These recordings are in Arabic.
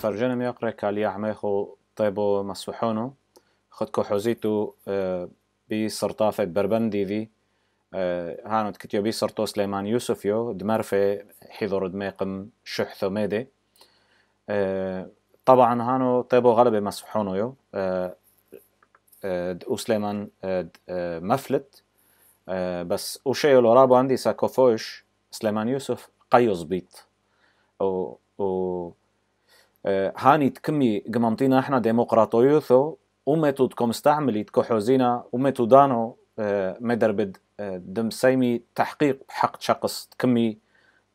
فرجنا ميقري كاليا عميخو طيبو مسوحونو خدكو حوزيتو اه، بي سرطافة بربندي ذي اه، هانو تكتيو بي سرطو سليمان يوسفيو دمرفي حضر دميقم شحثو ميدي اه، طبعا هانو طيبو غلبة مسوحونو يو وسليمان مفلت بس وشيو لو رابو عندي ساكوفوش سليمان يوسف قيوز بيت و, و آه، هاني تكمي قممتينا احنا ديمقراطيوثو ومتو تكم استعملي تكوحوزينا ومتو دانو آه، مدربد آه، دم سيمي تحقيق حق شخص تكمي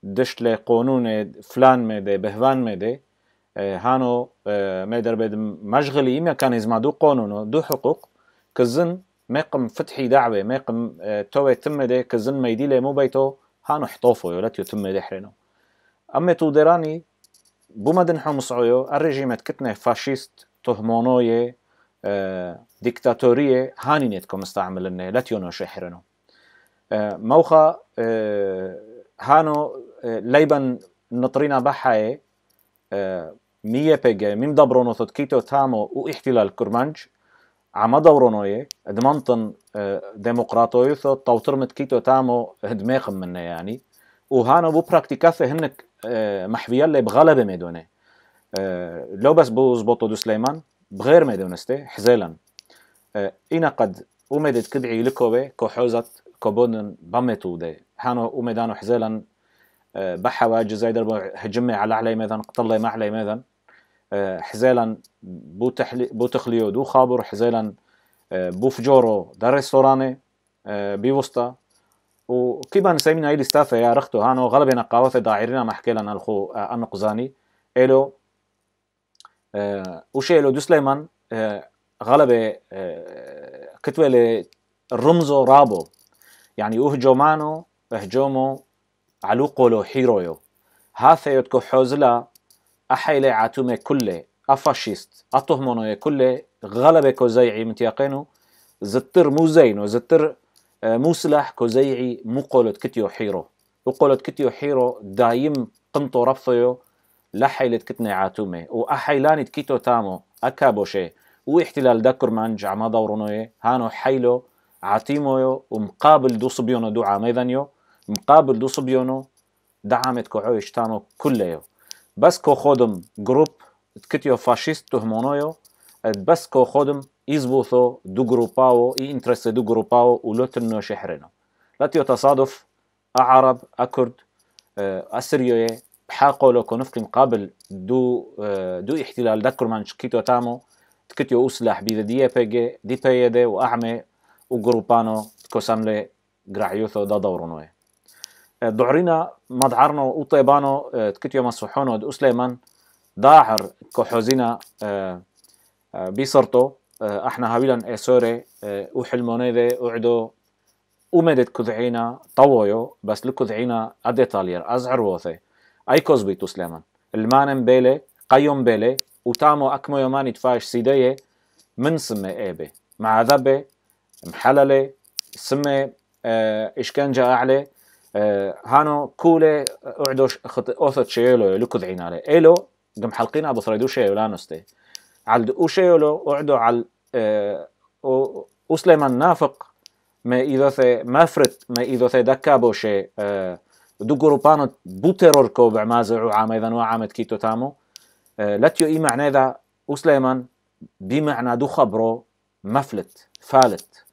دشت لي قانون فلان مدي بهوان مدي هانو مدربد مشغلي ميكانيزما دو قانون دو حقوق كزن ميقم فتحي دعوة ميقم توي تمدي كزن لي مو بيتو هانو حطوفو يولت يتم دحرنو أما تودراني بومدن حمصعيو الرجيمات كتنه فاشيست تهمونوية آه ديكتاتورية هانينتكم مستعملن لاتيونو شحرنو اه، موخا آه هانو اه، ليبا نطرينا بحاي اه، مية بيجا ميم دبرونو كيتو تامو واحتلال كرمانج عما دورونوية ديمقراطوية ديمقراطويثو توترمت كيتو تامو هدماخم منه يعني هانو بو براكتيكا هنك آه، محفيه اللي بغلبه ميدونه آه، لو بس بو زبطو دو سليمان بغير ميدونستي حزيلا اينا آه، قد اومدت كدعي لكوبي كوحوزت كوبونن بمتودي هانو اومدانو حزيلا بحواجز زي دربو هجمي على علي ميدان قتلي ما علي ميدان حزيلا بو تحلي بو تخليو دو خابر حزيلا بو فجورو دار ريستوراني بوسطه وكيبان سيمين هاي الاستافة يا رختو هانو غلبنا قاوثة داعرنا حكي لنا الخو النقزاني آه، إلو اه وشي إلو دوسليمان سليمان اه غلبة اه كتوة رمزو رابو يعني اوه جومانو وهجومانو هجومو علوقو لو حيرويو هاثا يتكو حوزلا أحيلي عاتومي كله أفاشيست أطهمونو كله غلبة كوزيعي متيقينو زتر مو زينو زتر مسلح كوزيعي مقولت كتيو حيرو وقولت كتيو حيرو دايم قنطو رفيو لحيلت كتني عاتومي وأحيلاني كيتو تامو أكابوشي واحتلال دكر مانج عما دورونوي هانو حيلو عاتيمويو ومقابل دو صبيونو دو عاميذنيو مقابل دو صبيونو دعمت كوعويش تامو كليو بس كو خودم جروب تكتيو فاشيست تهمونويو بس كو خودم izvutho, dogurupao i interese dogurupao u lotërno shehreno. Lati o tasaduf, a Arab, a Kurd, a Syrioje, بحاقولو كونفقم قابل دو آه، دو احتلال دكر من شكيتو تامو تكتيو أسلح بيذا دي بيجي دي بيدي وأعمي وجروبانو تكوساملي جراحيوثو دا دورونوه آه، دعرينا مدعرنو وطيبانو آه، تكتيو مسوحونو دو سليمان داعر كحوزينا بيصرتو آه، احنا هاویلان اسوري آه، او آه، حلمانه ده او عدو اومدت كذعينا طويو بس لكذعينا ادي طالير ازعر وثي اي كوزبي تو سليمان المانم بيلي قيوم بيلي وتامو اكمو يوماني تفايش سيديه من سمة ايبي مع ذبه محللي سمة اه اشكنجة اعلى هانو كولي اعدو اوثت شيلو لكذعينا لي ايلو قم حلقينا بثريدو شيلو لا على أوشيولو وعدو على آه، اسليمان نافق ما إذا مافرت ما إذا دكابو شي آه، دو جروبانت بو تيرور كوبع ما عام إذا وعامت كيتو تامو آه، لاتيو إي معنى ذا وسليمان بمعنى دو خبرو مفلت فالت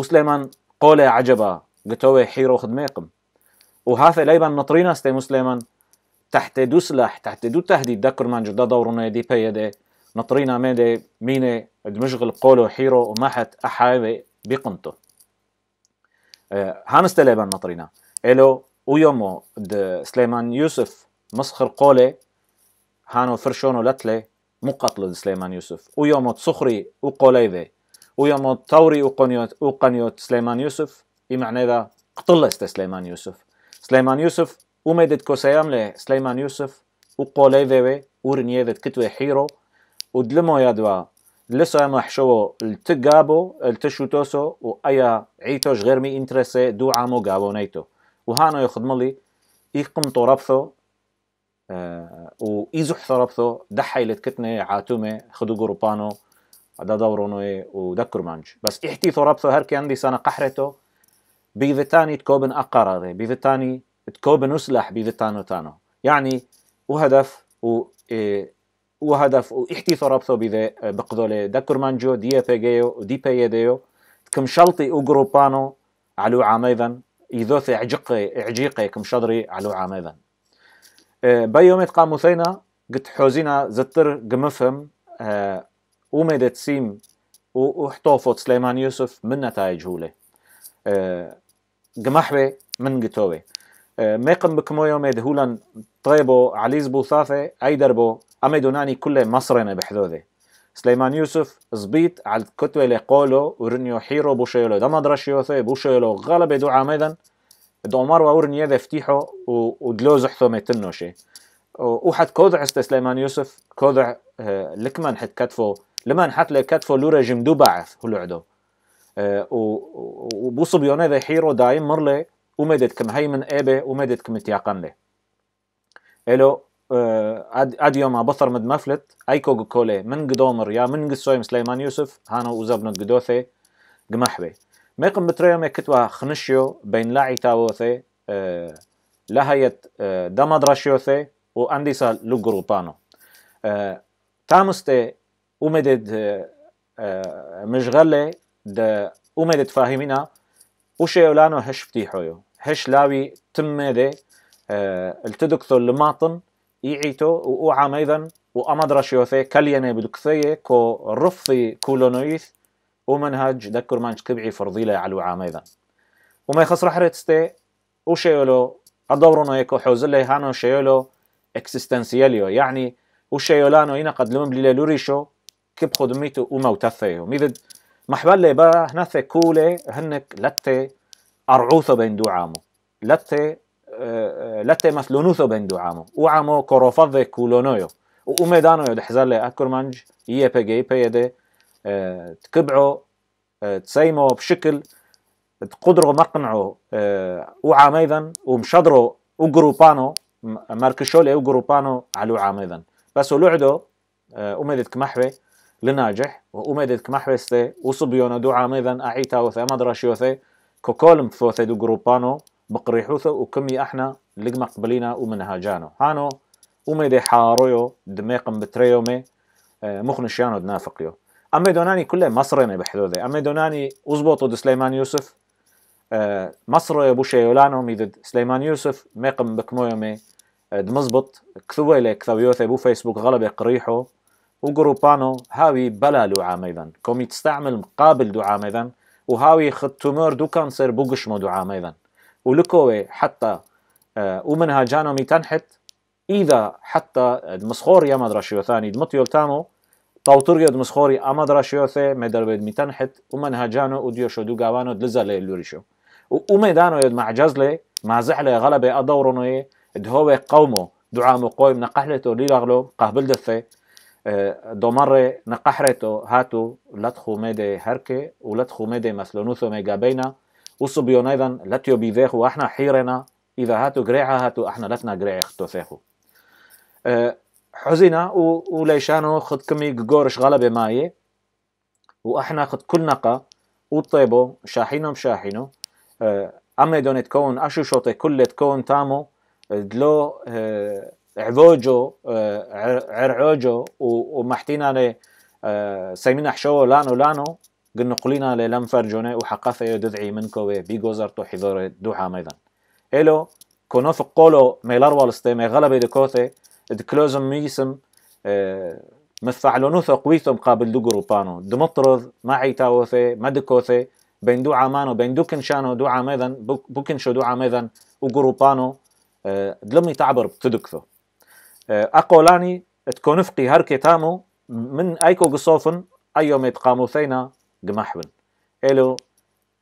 اسليمان قولي عجبا قتوي حيرو خدميقم وهذا ليبا نطرينا استي مسلمان تحت دو سلاح تحت دو تهديد دكر من جدا دورنا دي بيدي نطرينا ميدي ميني دمشغل قولو حيرو ومحت أحايبي بقنتو آه، هانس هانستلبا نطرينا إلو ويومو د سليمان يوسف مسخر قولي هانو فرشونو لتلي مقتل سليمان يوسف ويومو تسخري وقوليفي ويومو توري وقنيوت وقنيوت سليمان يوسف يمعني ذا قتل سليمان يوسف سليمان يوسف وميدت كوسيام لسليمان يوسف وقوليفي ورنيفت كتوي حيرو ودلمو يا دوا لسه ما حشو التقابو التشوتوسو وأيا عيتوش غير مي انترسي دو عامو قابو نيتو وهانو يخدم لي يقم ربثو آه وإيزوح ربثو دحي لتكتني عاتومي خدو قربانو هذا دورونو ايه ودكر مانج بس احتيثو ربثو هركي عندي سنة قحرتو بيذتاني تكوبن أقراري بيذتاني تكوبن أسلح بيذتانو تانو يعني وهدف و إيه وهدف وإحتي رابطه بذا بقذولة دا مانجو دي بيجيو دي بيديو كم شلطي وجروبانو علو عاميذا يذوث عجقي عجيقي كم شدري علو عاميذا أه، بيومت قاموسينا قد حوزينا زتر قمفهم اومدت أه، سيم وحطوفوت سليمان يوسف من نتائج هولي أه قمحبي من قتوبي أه، ميقم بكمو يومي دهولا طيبو عليز بوثافة أي دربو أمي دوناني كل مصرنا بحذوذة سليمان يوسف زبيت على الكتوة اللي قولو ورنيو حيرو بوشيولو دمد مدرشيوثي بوشيولو غالب دو عمدا دو عمر وورنيا ذا فتيحو ودلو زحثو متنوشي وحد كوضع است سليمان يوسف كوضع آه، لكمن حد كتفو لمن حد لكتفو لورا جمدو بعث هلو عدو آه، وبوصبيونه ذا حيرو دايم مرلي ومدت كم هيمن ابي ومدت كم تياقن له الو آه، اد يوم بثر مد مفلت ايكو كولي من قدومر يا من قصويم سليمان يوسف هانو وزبنو قدوثي قمحبي ميقم بتريوم كتوا خنشيو بين لاعي تاوثي أه لهيت أه دمد رشيوثي وانديسا لو جروبانو آه، تامستي اومدد آه، مشغلة د اومدد فاهمينا وشيولانو هش فتيحو هش لاوي تمدي آه، التدكتور لماطن يعيتو وأوعى ميذن وأمد رشيوثي كليني بدكثية كو رفثي كولونويث ومنهج دكر مانش كبعي فرضيلة على وعى ميذن وما يخص رحرتستي وشيولو أدورونو يكو حوزلي هانو شيولو اكسستنسياليو يعني وشيولانو هنا قد لمم لي لوريشو كيب خدميتو وموتثيو ميذد محبال لي با هنثي كولي هنك لتي أرعوثو بين دعامو لتي لتمس لونوثو بين دعامو وعمو كروفاض كولونويو وأمدانو يد لي أكرمانج بي جي بي دي تكبعو تسيمو بشكل تقدروا مقنعو وعام أيضا ومشدرو وجروبانو ماركشولي وجروبانو على وعام أيضا بس ولعدو أمدت كمحوي لناجح وأمدت كمحوي ستي وصبيونا دعام أيضا أعيتا وثي مدرشيوثي كوكولم فوثي دو جروبانو بقريحوثو وكمي احنا لقمة قبلينا ومنها جانو هانو وميدي حارويو دميقم بتريومي آه، مخنشيانو دنافقيو أما دوناني كله مصرين بحذوذي أما دوناني أزبطوا دو سليمان يوسف آه، مصر ابو شيولانو ميدد سليمان يوسف ميقم بكمويومي آه، دمزبط كثوي لي كثويوثي بو فيسبوك غلب قريحو وجروبانو هاوي بلا لعام أيضا كومي تستعمل مقابل دعام أيضا وهاوي خد تومور دو كانسر بوقشمو دعام أيضا ولكوي حتى آه، ومنها جانو ميتنحت إذا حتى مسخوري أما دراشيو ثاني دمطيول تامو طوطريو دمسخوري أما دراشيو ثاني مدربيد ميتنحت ومنها جانو وديو شو دو قوانو دلزالي اللوريشو وميدانو يد معجزلي مازحلي غلبة أدورنو إيه دهوي قومو دعامو قويم نقحلتو ليلاغلو قهبل دثي آه، دومره نقحرتو هاتو لدخو ميدي هركي ولدخو ميدي مثلونوثو ميقابينا والصبيون ايضا لاتيو بيذاخو احنا حيرنا اذا هاتو غريعة هاتو احنا لتنا غريعة خطو ثاخو أه، حزنا وليشانو خد كمي غورش غلبة ماي واحنا خد كل نقا وطيبو شاحينو مشاحينو اما أه، دون تكون اشو شوطي كل تكون تامو دلو أه، عبوجو عرعوجو ومحتينا سيمين احشوه لانو لانو قلنا قلنا للم فرجونه وحقفة ددعي منكو بيجوزر تو حضور دوحة ميدان إلو في قولو ميلار والستيمي غلب دكوثي دكلوزم ميسم اه مفعلونو ثقويثو مقابل دو جروبانو دمطرض معي ما مدكوثي بين دو عمانو بين دو كنشانو دو عميذن بو كنشو دو عميذن وجروبانو اه دلمي تعبر بتدكثو اه أقولاني تكونفقي هركي تامو من أيكو قصوفن أيوم يتقامو ثينا جماحبن الو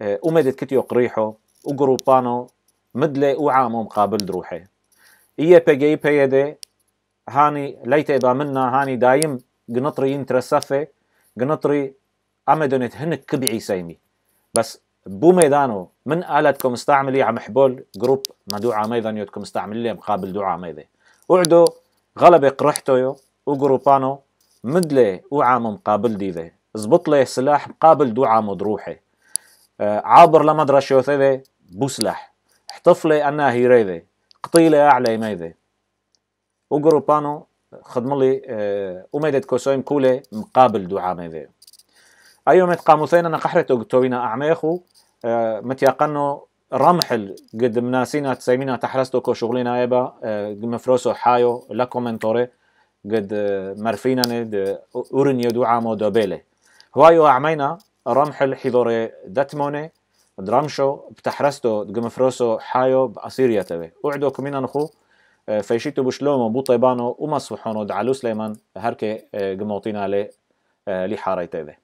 آه، أمدت كتيو قريحو وقروبانو مدلي وعامو مقابل دروحي إيا بيجي بيدي هاني ليت إبا منا هاني دايم قنطري ينترسفي قنطري أمدونت هنك كبعي سيمي بس بو ميدانو من آلتكم استعملي عم حبول جروب ما مدوعة ميدا يتكم استعملي مقابل دوعة ميدا وعدو غلبة قرحتو يو وقروبانو مدلي وعامو مقابل ديذي زبط له سلاح مقابل دعاء مضروحة آه، عابر لمدرسة ثذي بوسلاح احتفلي أنا هيريذي قطيلة أعلى ميذي وقروا بانو خدم لي آه، أميدت كوسويم كولي مقابل دوعة ميذي أيوم تقاموثين أنا نقحرت أقتوينا أعميخو آه، متيقنو رمحل قد مناسينا تسيمينا تحرستو كو شغلينا ايبا مفروسو حايو لا كومنتوري قد مرفينا ند اورنيو دوعامو دوبيله هوايو عمينا رمح حضوري دتموني درامشو بتحرستو دقمفروسو حايو بأسيريا تبي وعدو كمينا نخو آه، فيشيتو بشلومو بوطيبانو ومسوحونو دعالو سليمان هركي آه، قموطينا لي آه، لحاري تبي